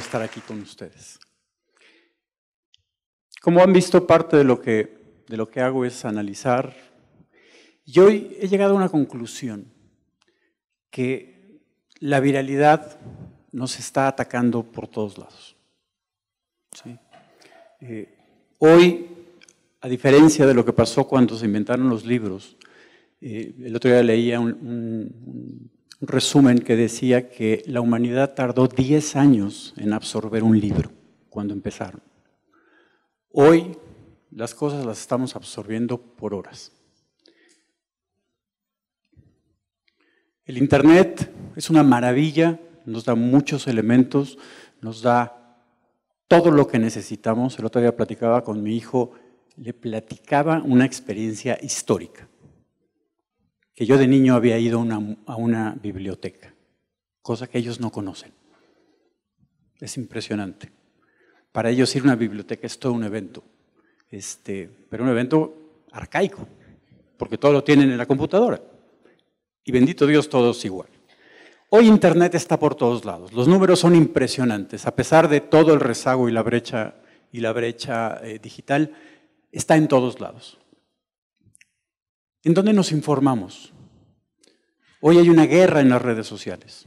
estar aquí con ustedes. Como han visto, parte de lo que, de lo que hago es analizar. Y hoy he llegado a una conclusión, que la viralidad nos está atacando por todos lados. Eh, hoy, a diferencia de lo que pasó cuando se inventaron los libros, eh, el otro día leía un, un resumen que decía que la humanidad tardó 10 años en absorber un libro cuando empezaron. Hoy las cosas las estamos absorbiendo por horas. El Internet es una maravilla, nos da muchos elementos, nos da todo lo que necesitamos. El otro día platicaba con mi hijo, le platicaba una experiencia histórica que yo de niño había ido a una biblioteca, cosa que ellos no conocen. Es impresionante. Para ellos ir a una biblioteca es todo un evento, este, pero un evento arcaico, porque todo lo tienen en la computadora. Y bendito Dios, todos igual. Hoy Internet está por todos lados. Los números son impresionantes. A pesar de todo el rezago y la brecha, y la brecha eh, digital, está en todos lados. ¿En dónde nos informamos? Hoy hay una guerra en las redes sociales.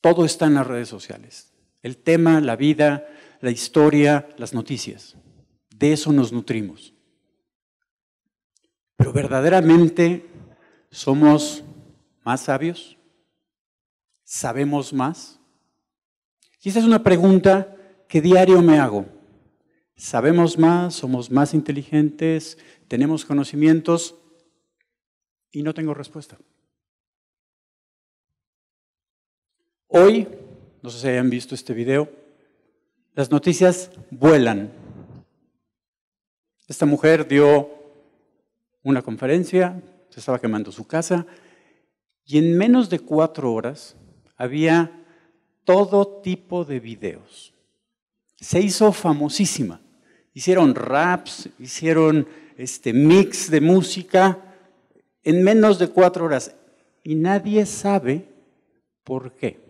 Todo está en las redes sociales. El tema, la vida, la historia, las noticias. De eso nos nutrimos. Pero verdaderamente somos más sabios. ¿Sabemos más? Y esa es una pregunta que diario me hago. ¿Sabemos más? ¿Somos más inteligentes? ¿Tenemos conocimientos? y no tengo respuesta. Hoy, no sé si hayan visto este video, las noticias vuelan. Esta mujer dio una conferencia, se estaba quemando su casa, y en menos de cuatro horas había todo tipo de videos. Se hizo famosísima. Hicieron raps, hicieron este mix de música, en menos de cuatro horas. Y nadie sabe por qué.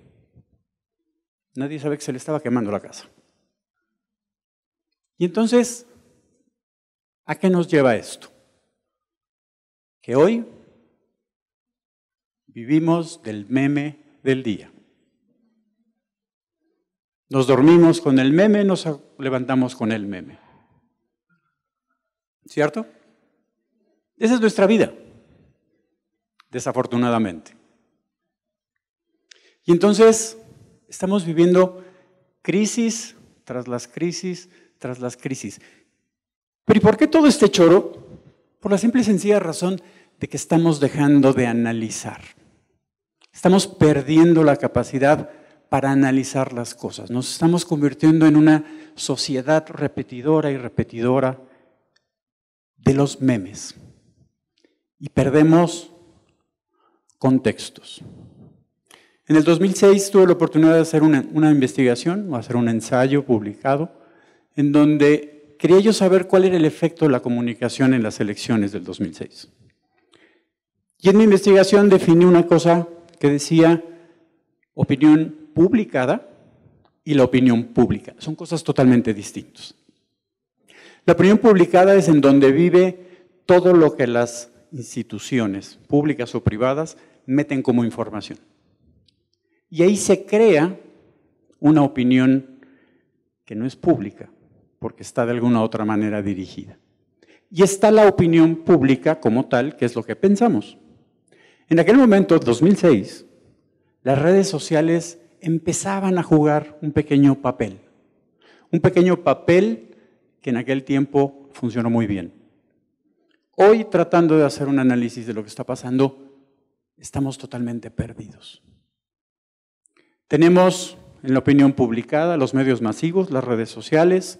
Nadie sabe que se le estaba quemando la casa. Y entonces, ¿a qué nos lleva esto? Que hoy vivimos del meme del día. Nos dormimos con el meme, nos levantamos con el meme. ¿Cierto? Esa es nuestra vida desafortunadamente. Y entonces estamos viviendo crisis tras las crisis tras las crisis. Pero ¿y por qué todo este choro? Por la simple y sencilla razón de que estamos dejando de analizar. Estamos perdiendo la capacidad para analizar las cosas. Nos estamos convirtiendo en una sociedad repetidora y repetidora de los memes. Y perdemos contextos. En el 2006 tuve la oportunidad de hacer una, investigación o hacer un ensayo publicado en donde quería yo saber cuál era el efecto de la comunicación en las elecciones del 2006. Y en mi investigación definí una cosa que decía opinión publicada y la opinión pública. Son cosas totalmente distintas. La opinión publicada es en donde vive todo lo que las instituciones públicas o privadas meten como información. Y ahí se crea una opinión que no es pública, porque está de alguna u otra manera dirigida. Y está la opinión pública como tal, que es lo que pensamos. En aquel momento, 2006, las redes sociales empezaban a jugar un pequeño papel. Un pequeño papel que en aquel tiempo funcionó muy bien. Hoy, tratando de hacer un análisis de lo que está pasando, estamos totalmente perdidos. Tenemos en la opinión publicada los medios masivos, las redes sociales,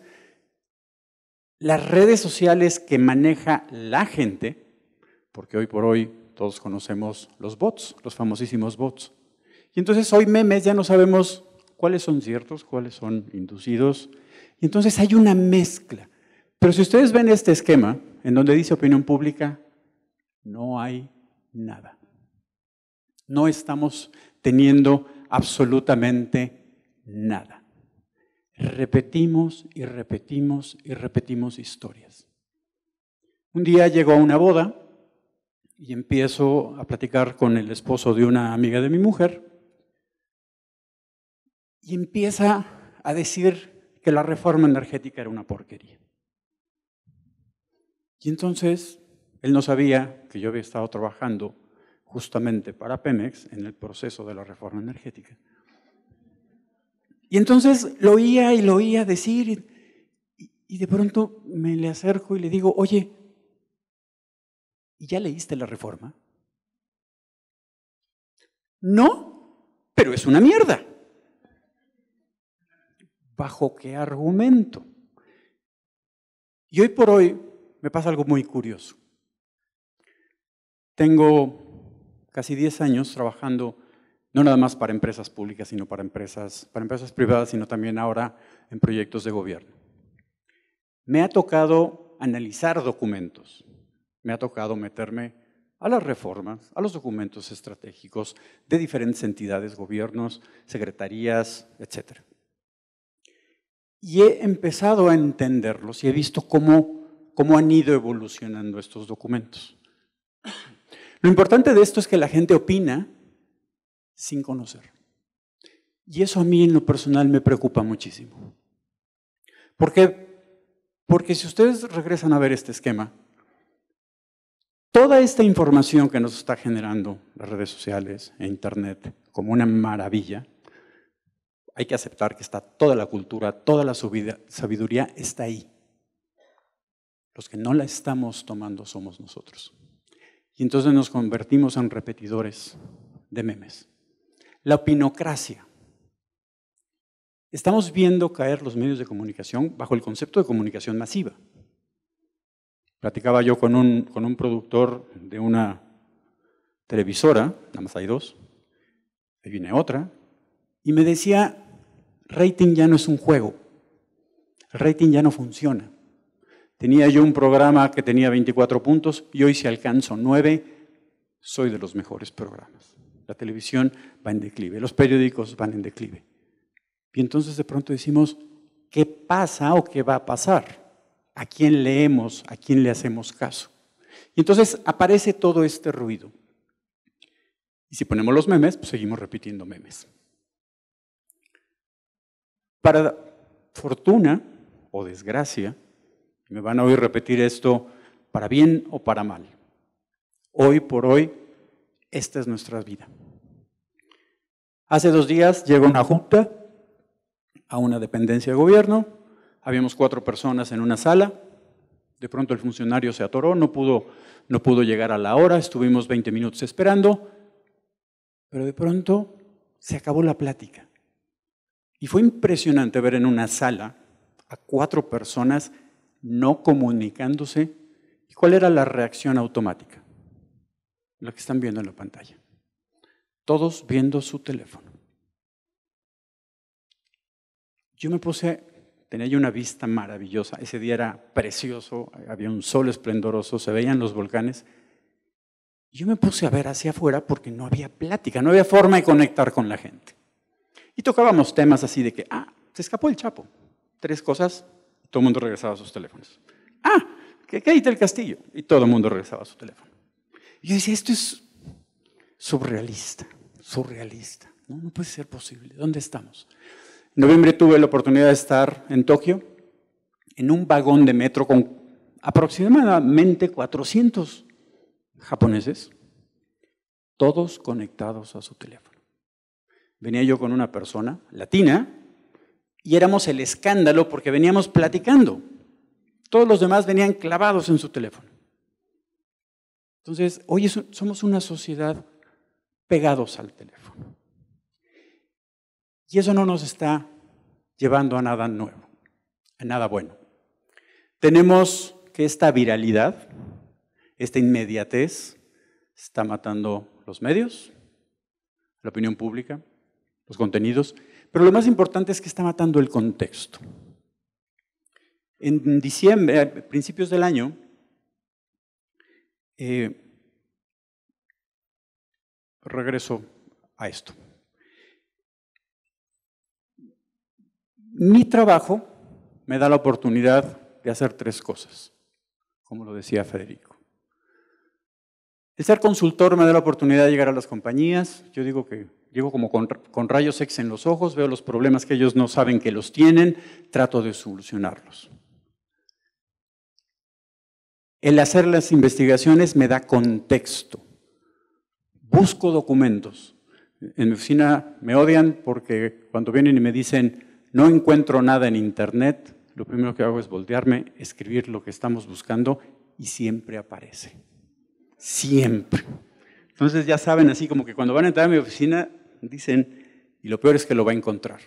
las redes sociales que maneja la gente, porque hoy por hoy todos conocemos los bots, los famosísimos bots. Y entonces hoy memes ya no sabemos cuáles son ciertos, cuáles son inducidos. Y entonces hay una mezcla. Pero si ustedes ven este esquema, en donde dice opinión pública, no hay nada. No estamos teniendo absolutamente nada. Repetimos y repetimos y repetimos historias. Un día llego a una boda y empiezo a platicar con el esposo de una amiga de mi mujer y empieza a decir que la reforma energética era una porquería. Y entonces él no sabía que yo había estado trabajando justamente para Pemex en el proceso de la reforma energética. Y entonces lo oía y lo oía decir y, de pronto me le acerco y le digo, oye, ¿y ya leíste la reforma? No, pero es una mierda. ¿Bajo qué argumento? Y hoy por hoy me pasa algo muy curioso. Tengo casi 10 años trabajando no nada más para empresas públicas, sino para empresas, para empresas privadas, sino también ahora en proyectos de gobierno. Me ha tocado analizar documentos, me ha tocado meterme a las reformas, a los documentos estratégicos de diferentes entidades, gobiernos, secretarías, etc. Y he empezado a entenderlos y he visto cómo, cómo han ido evolucionando estos documentos. Lo importante de esto es que la gente opina sin conocer. Y eso a mí en lo personal me preocupa muchísimo. Porque si ustedes regresan a ver este esquema, toda esta información que nos está generando las redes sociales e Internet como una maravilla, hay que aceptar que está toda la cultura, toda la sabiduría está ahí. Los que no la estamos tomando somos nosotros. Y entonces nos convertimos en repetidores de memes. La opinocracia. Estamos viendo caer los medios de comunicación bajo el concepto de comunicación masiva. Platicaba yo con un, productor de una televisora, nada más hay dos, ahí viene otra, y me decía, rating ya no es un juego, rating ya no funciona. Tenía yo un programa que tenía 24 puntos y hoy si alcanzo 9, soy de los mejores programas. La televisión va en declive, los periódicos van en declive. Y entonces de pronto decimos, ¿qué pasa o qué va a pasar? ¿A quién leemos? ¿A quién le hacemos caso? Y entonces aparece todo este ruido. Y si ponemos los memes, pues seguimos repitiendo memes. Para fortuna o desgracia, me van a oír repetir esto para bien o para mal. Hoy por hoy, esta es nuestra vida. Hace dos días llegó una junta a una dependencia de gobierno. Habíamos cuatro personas en una sala. De pronto el funcionario se atoró, no pudo, llegar a la hora, estuvimos 20 minutos esperando, pero de pronto se acabó la plática. Y fue impresionante ver en una sala a cuatro personas no comunicándose. ¿Y cuál era la reacción automática? Lo que están viendo en la pantalla. Todos viendo su teléfono. Yo me puse, tenía yo una vista maravillosa. Ese día era precioso, había un sol esplendoroso, se veían los volcanes. Yo me puse a ver hacia afuera porque no había plática, no había forma de conectar con la gente. Y tocábamos temas así de que, ah, se escapó el Chapo. Tres cosas todo el mundo regresaba a sus teléfonos. Ah, que caíte el castillo. Y todo el mundo regresaba a su teléfono. Y yo decía, esto es surrealista, surrealista. No, no puede ser posible. ¿Dónde estamos? En noviembre tuve la oportunidad de estar en Tokio, en un vagón de metro con aproximadamente 400 japoneses, todos conectados a su teléfono. Venía yo con una persona latina y éramos el escándalo porque veníamos platicando. Todos los demás venían clavados en su teléfono. Entonces, hoy somos una sociedad pegados al teléfono. Y eso no nos está llevando a nada nuevo, a nada bueno. Tenemos que esta viralidad, esta inmediatez, está matando los medios, la opinión pública, los contenidos, pero lo más importante es que está matando el contexto. En diciembre, a principios del año, eh, regreso a esto. Mi trabajo me da la oportunidad de hacer tres cosas, como lo decía Federico. El ser consultor me da la oportunidad de llegar a las compañías. Yo digo que llego como con, rayos X en los ojos, veo los problemas que ellos no saben que los tienen, trato de solucionarlos. El hacer las investigaciones me da contexto. Busco documentos. En mi oficina me odian porque cuando vienen y me dicen, no encuentro nada en Internet, lo primero que hago es voltearme, escribir lo que estamos buscando y siempre aparece. Siempre. Entonces ya saben, así como que cuando van a entrar a mi oficina, dicen, y lo peor es que lo va a encontrar.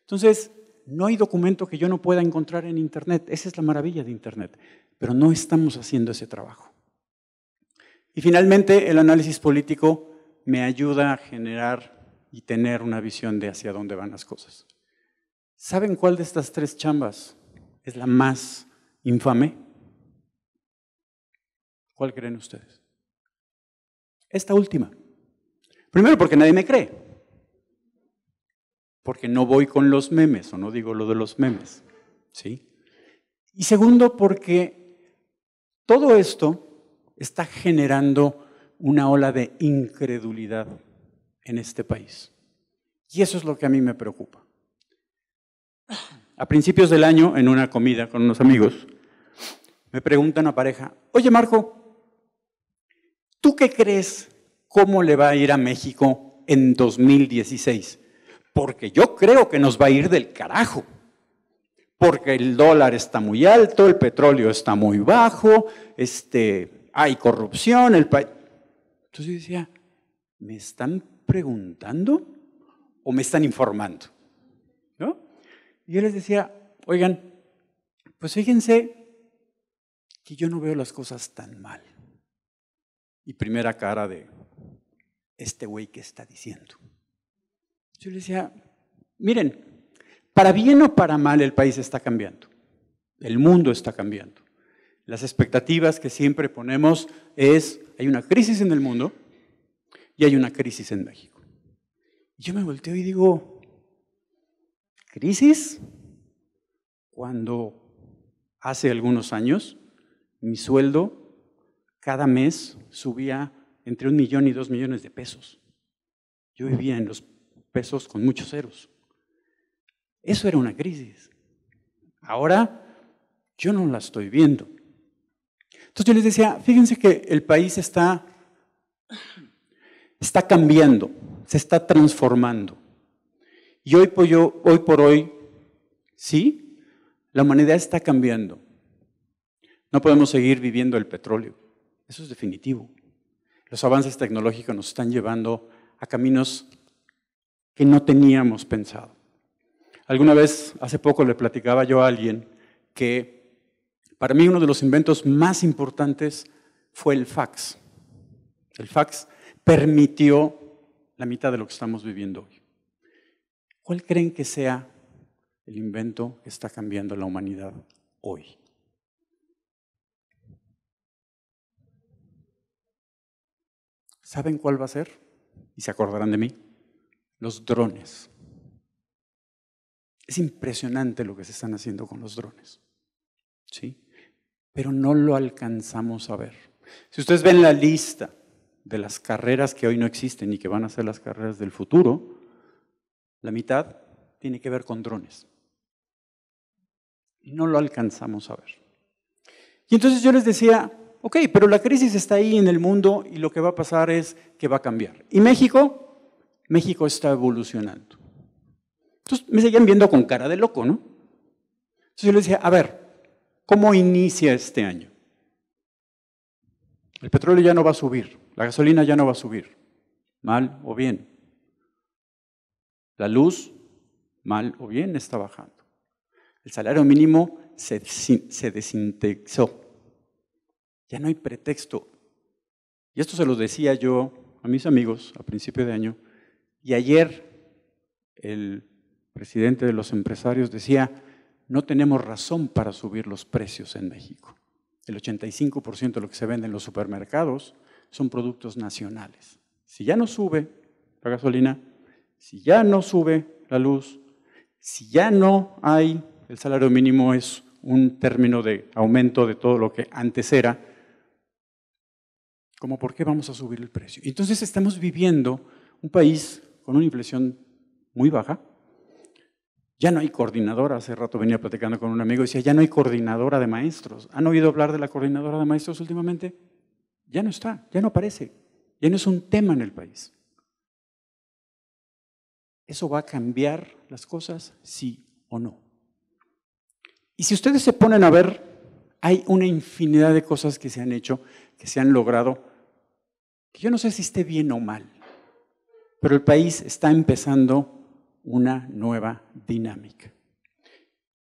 Entonces, no hay documento que yo no pueda encontrar en Internet. Esa es la maravilla de Internet. Pero no estamos haciendo ese trabajo. Y finalmente, el análisis político me ayuda a generar y tener una visión de hacia dónde van las cosas. ¿Saben cuál de estas tres chambas es la más infame? ¿Cuál creen ustedes? Esta última. Primero porque nadie me cree porque no voy con los memes o no digo lo de los memes. ¿sí? Y segundo, porque todo esto está generando una ola de incredulidad en este país. Y eso es lo que a mí me preocupa. A principios del año, en una comida con unos amigos, me pregunta una pareja, oye Marco, ¿tú qué crees cómo le va a ir a México en 2016? porque yo creo que nos va a ir del carajo. Porque el dólar está muy alto, el petróleo está muy bajo, este, hay corrupción, el país. Entonces yo decía, ¿me están preguntando o me están informando? ¿No? Y yo les decía, oigan, pues fíjense que yo no veo las cosas tan mal. Y primera cara de este güey que está diciendo. Yo le decía, miren, para bien o para mal el país está cambiando, el mundo está cambiando. Las expectativas que siempre ponemos es, hay una crisis en el mundo y hay una crisis en México. yo me volteo y digo, ¿crisis? Cuando hace algunos años mi sueldo cada mes subía entre un millón y dos millones de pesos. Yo vivía en los pesos con muchos ceros. Eso era una crisis. Ahora yo no la estoy viendo. Entonces yo les decía, fíjense que el país está, está cambiando, se está transformando. Y hoy por, hoy por hoy, sí, la humanidad está cambiando. No podemos seguir viviendo el petróleo. Eso es definitivo. Los avances tecnológicos nos están llevando a caminos que no teníamos pensado. Alguna vez, hace poco, le platicaba yo a alguien que para mí uno de los inventos más importantes fue el fax. El fax permitió la mitad de lo que estamos viviendo hoy. ¿Cuál creen que sea el invento que está cambiando la humanidad hoy? ¿Saben cuál va a ser? Y se acordarán de mí los drones. Es impresionante lo que se están haciendo con los drones. ¿Sí? Pero no lo alcanzamos a ver. Si ustedes ven la lista de las carreras que hoy no existen y que van a ser las carreras del futuro, la mitad tiene que ver con drones. Y no lo alcanzamos a ver. Y entonces yo les decía, ok, pero la crisis está ahí en el mundo y lo que va a pasar es que va a cambiar. ¿Y México? México está evolucionando. Entonces me seguían viendo con cara de loco, ¿no? Entonces yo les decía, a ver, ¿cómo inicia este año? El petróleo ya no va a subir, la gasolina ya no va a subir, mal o bien. La luz, mal o bien, está bajando. El salario mínimo se, se Ya no hay pretexto. Y esto se lo decía yo a mis amigos a principio de año, y ayer el presidente de los empresarios decía, no tenemos razón para subir los precios en México. El 85% de lo que se vende en los supermercados son productos nacionales. Si ya no sube la gasolina, si ya no sube la luz, si ya no hay, el salario mínimo es un término de aumento de todo lo que antes era, ¿cómo por qué vamos a subir el precio? Entonces estamos viviendo un país con una inflexión muy baja, ya no hay coordinadora. Hace rato venía platicando con un amigo y decía, ya no hay coordinadora de maestros. ¿Han oído hablar de la coordinadora de maestros últimamente? Ya no está, ya no aparece, ya no es un tema en el país. ¿Eso va a cambiar las cosas? Sí o no. Y si ustedes se ponen a ver, hay una infinidad de cosas que se han hecho, que se han logrado, que yo no sé si esté bien o mal. Pero el país está empezando una nueva dinámica.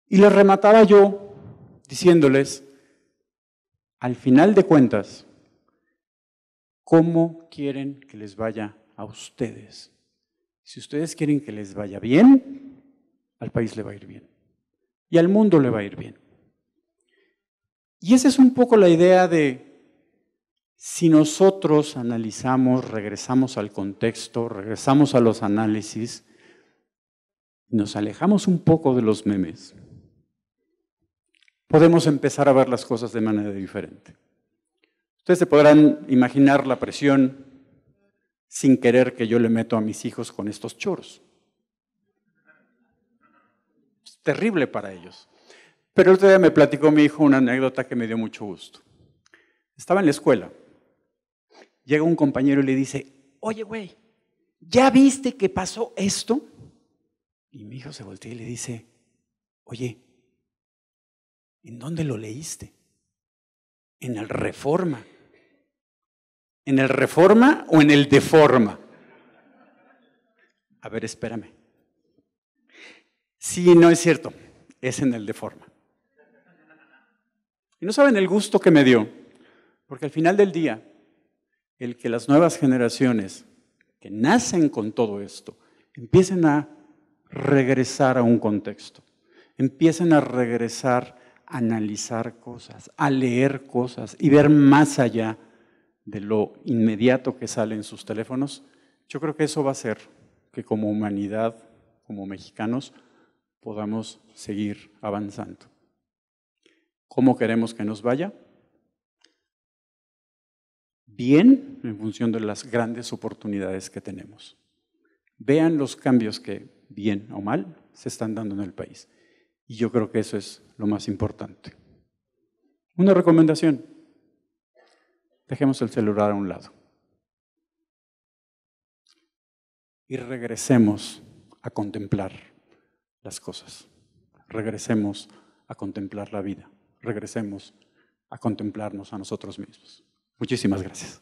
Y les remataba yo diciéndoles, al final de cuentas, ¿cómo quieren que les vaya a ustedes? Si ustedes quieren que les vaya bien, al país le va a ir bien. Y al mundo le va a ir bien. Y esa es un poco la idea de si nosotros analizamos, regresamos al contexto, regresamos a los análisis, nos alejamos un poco de los memes, podemos empezar a ver las cosas de manera diferente. Ustedes se podrán imaginar la presión sin querer que yo le meto a mis hijos con estos choros. Es terrible para ellos. Pero el otro día me platicó mi hijo una anécdota que me dio mucho gusto. Estaba en la escuela llega un compañero y le dice, oye, güey, ¿ya viste que pasó esto? Y mi hijo se voltea y le dice, oye, ¿en dónde lo leíste? En el Reforma. ¿En el Reforma o en el Deforma? A ver, espérame. Sí, no es cierto, es en el Deforma. Y no saben el gusto que me dio, porque al final del día el que las nuevas generaciones que nacen con todo esto empiecen a regresar a un contexto, empiecen a regresar a analizar cosas, a leer cosas y ver más allá de lo inmediato que sale en sus teléfonos, yo creo que eso va a hacer que como humanidad, como mexicanos, podamos seguir avanzando. ¿Cómo queremos que nos vaya? bien en función de las grandes oportunidades que tenemos. Vean los cambios que, bien o mal, se están dando en el país. Y yo creo que eso es lo más importante. Una recomendación. Dejemos el celular a un lado. Y regresemos a contemplar las cosas. Regresemos a contemplar la vida. Regresemos a contemplarnos a nosotros mismos. Muchísimas gracias.